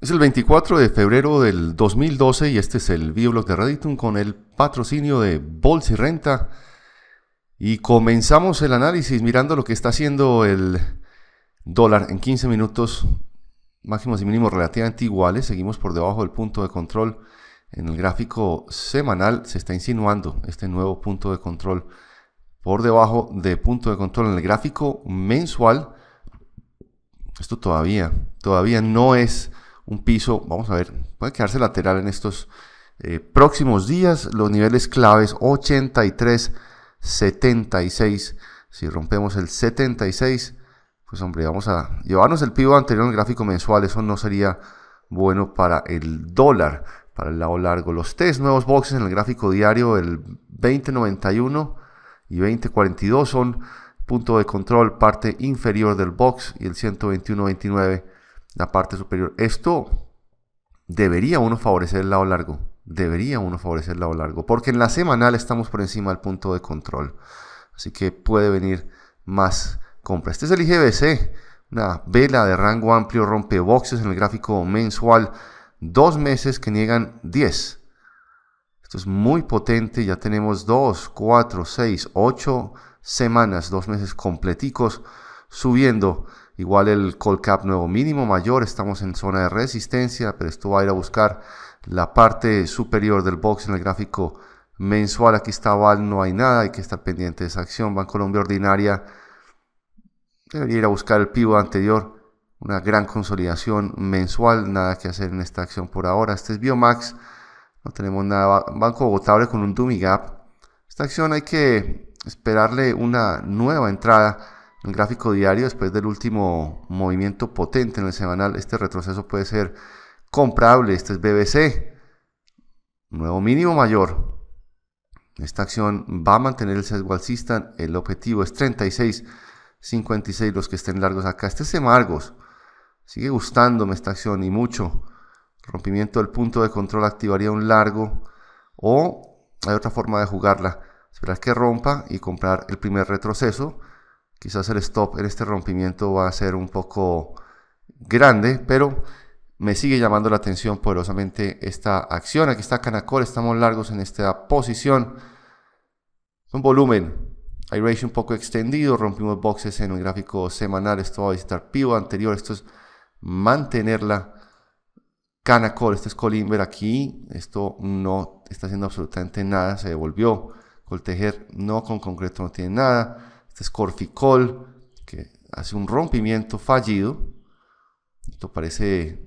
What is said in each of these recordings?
Es el 24 de febrero del 2012 y este es el bioblog de Redditum con el patrocinio de Bolsa y Renta. Y comenzamos el análisis mirando lo que está haciendo el dólar en 15 minutos, máximos y mínimos relativamente iguales. Seguimos por debajo del punto de control. En el gráfico semanal se está insinuando este nuevo punto de control por debajo de punto de control. En el gráfico mensual, esto todavía, todavía no es un piso, vamos a ver, puede quedarse lateral en estos eh, próximos días. Los niveles claves 83, 76. Si rompemos el 76, pues hombre, vamos a llevarnos el pivo anterior en el gráfico mensual. Eso no sería bueno para el dólar, para el lado largo. Los tres nuevos boxes en el gráfico diario, el 2091 y 2042 son punto de control, parte inferior del box y el 29 la parte superior. Esto debería uno favorecer el lado largo. Debería uno favorecer el lado largo. Porque en la semanal estamos por encima del punto de control. Así que puede venir más compra. Este es el IGBC. Una vela de rango amplio rompe boxes en el gráfico mensual. Dos meses que niegan 10. Esto es muy potente. Ya tenemos 2, 4, 6, 8 semanas, dos meses completicos subiendo Igual el call cap nuevo mínimo mayor, estamos en zona de resistencia, pero esto va a ir a buscar la parte superior del box en el gráfico mensual. Aquí está Val, no hay nada, hay que estar pendiente de esa acción. Banco Colombia ordinaria debería ir a buscar el pivo anterior. Una gran consolidación mensual, nada que hacer en esta acción por ahora. Este es Biomax, no tenemos nada. Banco agotable con un dummy gap. Esta acción hay que esperarle una nueva entrada gráfico diario después del último movimiento potente en el semanal, este retroceso puede ser comprable. Este es BBC. Nuevo mínimo mayor. Esta acción va a mantener el sesgo alcista. El objetivo es 36.56 los que estén largos acá. Este es Semargos. Sigue gustándome esta acción y mucho. Rompimiento del punto de control activaría un largo. O hay otra forma de jugarla. Esperar que rompa y comprar el primer retroceso Quizás el stop en este rompimiento va a ser un poco grande, pero me sigue llamando la atención poderosamente esta acción. Aquí está Canacol, estamos largos en esta posición. Un volumen, hay un poco extendido, rompimos boxes en un gráfico semanal, esto va a visitar pivo anterior, esto es mantenerla. Canacol, este es Colimber aquí, esto no está haciendo absolutamente nada, se devolvió. Coltejer no con concreto no tiene nada. Este es Corficol que hace un rompimiento fallido. Esto parece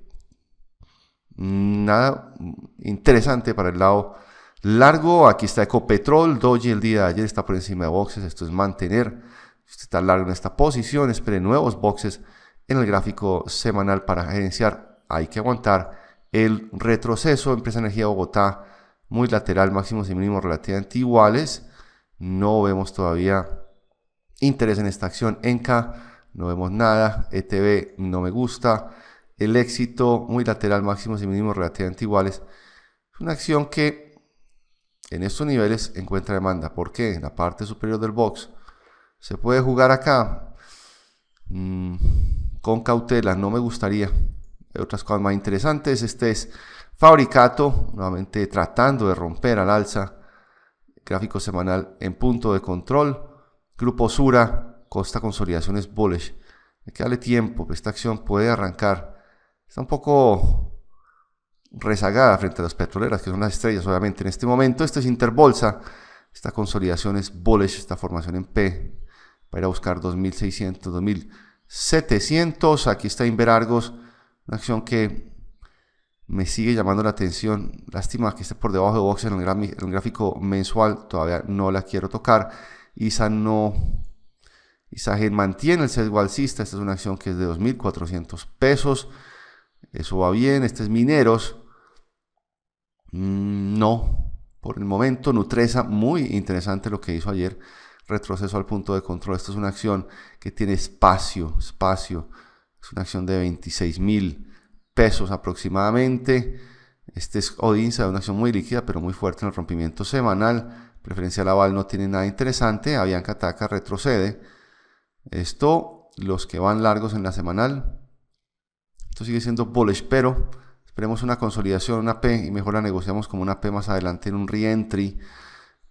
nada interesante para el lado largo. Aquí está Ecopetrol, Doji el día de ayer está por encima de boxes. Esto es mantener. está largo en esta posición, espere nuevos boxes en el gráfico semanal para gerenciar. Hay que aguantar el retroceso. Empresa Energía Bogotá, muy lateral, máximos y mínimos relativamente iguales. No vemos todavía interés en esta acción, en K no vemos nada, ETB no me gusta, el éxito muy lateral, máximos y mínimos relativamente iguales. Es una acción que en estos niveles encuentra demanda. ¿Por qué? En la parte superior del box. Se puede jugar acá mm, con cautela, no me gustaría. Hay otras cosas más interesantes. Este es Fabricato, nuevamente tratando de romper al alza. Gráfico semanal en punto de control Grupo Sura, Costa Consolidaciones Bullish. me que darle tiempo, esta acción puede arrancar. Está un poco rezagada frente a las petroleras, que son las estrellas, obviamente. En este momento, esto es Interbolsa. Esta consolidación es bullish, esta formación en P. Para ir a buscar 2600, 2700. Aquí está Inverargos, una acción que me sigue llamando la atención. Lástima que esté por debajo de box en un en el gráfico mensual, todavía no la quiero tocar. ISA no, ISAGEN mantiene el sesgo alcista, esta es una acción que es de 2.400 pesos, eso va bien, este es Mineros, mm, no, por el momento Nutresa, muy interesante lo que hizo ayer, retroceso al punto de control, esta es una acción que tiene espacio, espacio, es una acción de 26.000 mil pesos aproximadamente, este es Odinsa, una acción muy líquida pero muy fuerte en el rompimiento semanal, Preferencial aval no tiene nada interesante. Avianca ataca, retrocede. Esto, los que van largos en la semanal. Esto sigue siendo bullish, pero esperemos una consolidación, una P, y mejor la negociamos como una P más adelante en un reentry.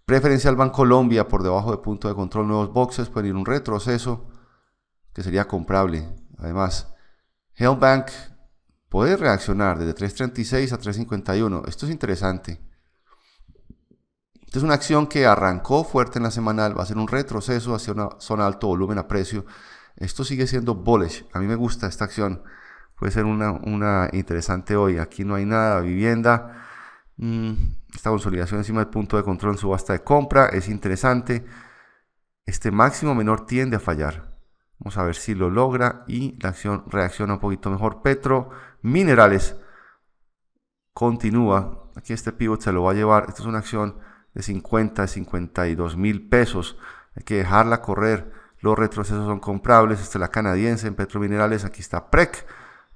Preferencial Colombia por debajo de punto de control, nuevos boxes, pueden ir un retroceso que sería comprable. Además, Hellbank puede reaccionar desde 3.36 a 3.51. Esto es interesante es una acción que arrancó fuerte en la semanal va a ser un retroceso hacia una zona alto volumen a precio. Esto sigue siendo bullish. A mí me gusta esta acción. Puede ser una, una interesante hoy. Aquí no hay nada. Vivienda. Mm, esta consolidación encima del punto de control en subasta de compra es interesante. Este máximo menor tiende a fallar. Vamos a ver si lo logra y la acción reacciona un poquito mejor. Petro, minerales, continúa. Aquí este pivot se lo va a llevar. Esta es una acción de 50 a 52 mil pesos. Hay que dejarla correr. Los retrocesos son comprables. Esta es la canadiense en Petrominerales. Aquí está PREC.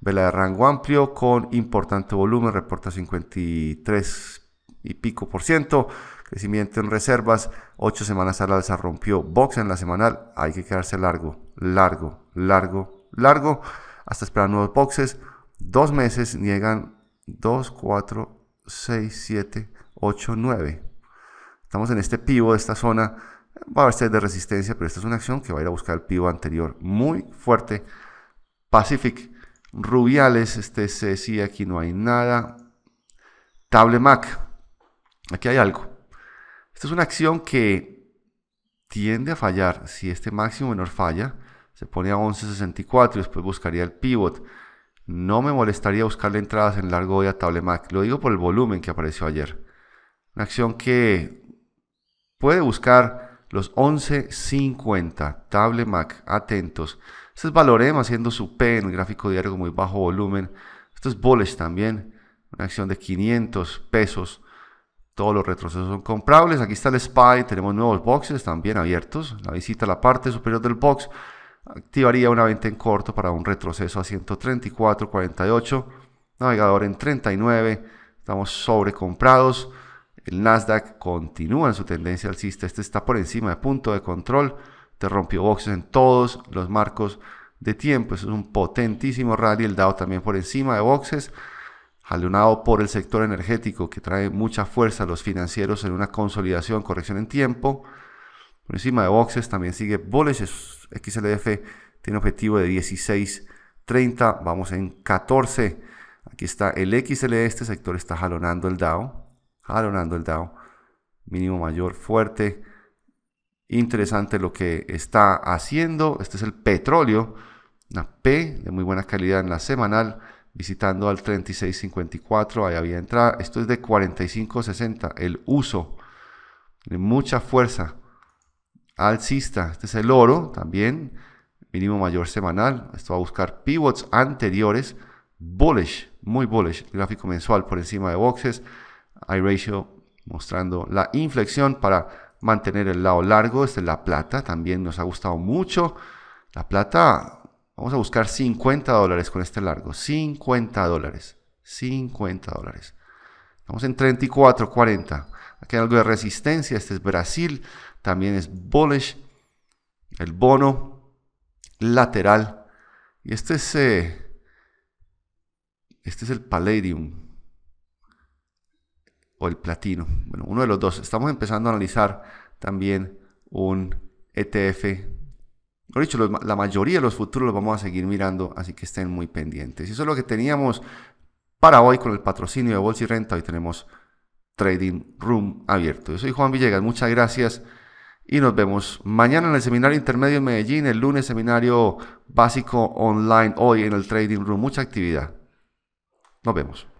Vela de rango amplio con importante volumen. Reporta 53 y pico por ciento. Crecimiento en reservas. Ocho semanas la alza. Rompió box en la semanal. Hay que quedarse largo, largo, largo, largo. Hasta esperar nuevos boxes. Dos meses niegan 2, 4, 6, 7, 8, 9. Estamos en este pivo de esta zona, va a ser de resistencia, pero esta es una acción que va a ir a buscar el pivo anterior muy fuerte. Pacific, Rubiales, este CC aquí no hay nada. Table MAC. aquí hay algo. Esta es una acción que tiende a fallar. Si este máximo menor falla, se pone a 11.64 y después buscaría el pivot. No me molestaría buscarle entradas en largo hoy a MAC. Lo digo por el volumen que apareció ayer. Una acción que Puede buscar los 1150 Table mac atentos. Este es Valorem haciendo su P en el gráfico diario con muy bajo volumen. Esto es Bullish también, una acción de 500 pesos. Todos los retrocesos son comprables. Aquí está el SPY, tenemos nuevos boxes también abiertos. La visita a la parte superior del box activaría una venta en corto para un retroceso a 134.48. Navegador en 39. Estamos sobrecomprados. El Nasdaq continúa en su tendencia alcista, este está por encima de punto de control, te rompió boxes en todos los marcos de tiempo, es un potentísimo rally, el DAO también por encima de boxes, jalonado por el sector energético que trae mucha fuerza a los financieros en una consolidación, corrección en tiempo. Por encima de boxes también sigue boles. XLF tiene objetivo de 16.30, vamos en 14. Aquí está el XLF, este sector está jalonando el DAO jalonando el Dow, mínimo mayor fuerte. Interesante lo que está haciendo. Este es el petróleo, una P de muy buena calidad en la semanal, visitando al 36.54, ahí había entrada. Esto es de 45.60, el uso, de mucha fuerza. Alcista, este es el oro también, mínimo mayor semanal. Esto va a buscar pivots anteriores, bullish, muy bullish, gráfico mensual por encima de boxes ratio, mostrando la inflexión para mantener el lado largo. Esta es la plata, también nos ha gustado mucho. La plata, vamos a buscar 50 dólares con este largo. 50 dólares, 50 dólares. Estamos en 34, 40. Aquí hay algo de resistencia. Este es Brasil, también es bullish. El bono lateral. Y este es, eh, este es el Palladium o el platino. Bueno, uno de los dos. Estamos empezando a analizar también un ETF. Por dicho, la mayoría de los futuros los vamos a seguir mirando, así que estén muy pendientes. Eso es lo que teníamos para hoy con el patrocinio de Bolsa y Renta. Hoy tenemos Trading Room abierto. Yo soy Juan Villegas, muchas gracias y nos vemos mañana en el seminario intermedio en Medellín, el lunes seminario básico online, hoy en el Trading Room. Mucha actividad. Nos vemos.